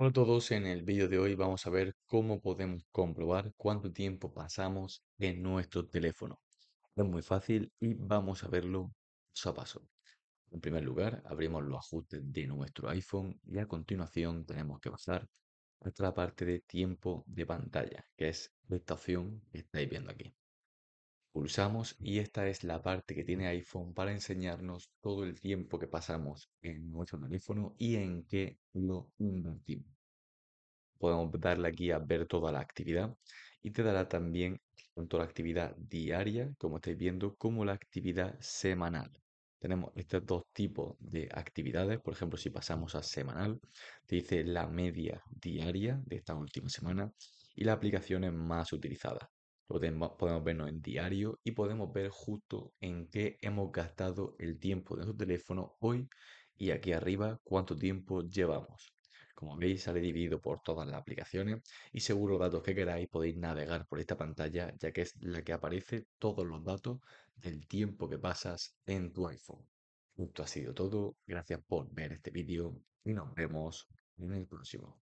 Hola a todos, en el vídeo de hoy vamos a ver cómo podemos comprobar cuánto tiempo pasamos en nuestro teléfono. Es muy fácil y vamos a verlo paso a paso. En primer lugar, abrimos los ajustes de nuestro iPhone y a continuación tenemos que pasar a la parte de tiempo de pantalla, que es la opción que estáis viendo aquí. Pulsamos y esta es la parte que tiene iPhone para enseñarnos todo el tiempo que pasamos en nuestro teléfono y en qué lo invertimos. Podemos darle aquí a ver toda la actividad y te dará también tanto la actividad diaria, como estáis viendo, como la actividad semanal. Tenemos estos dos tipos de actividades. Por ejemplo, si pasamos a semanal, te dice la media diaria de esta última semana y las aplicaciones más utilizadas. Lo podemos vernos en diario y podemos ver justo en qué hemos gastado el tiempo de nuestro teléfono hoy y aquí arriba cuánto tiempo llevamos. Como veis, sale dividido por todas las aplicaciones y seguro los datos que queráis podéis navegar por esta pantalla ya que es la que aparece todos los datos del tiempo que pasas en tu iPhone. Esto ha sido todo, gracias por ver este vídeo y nos vemos en el próximo.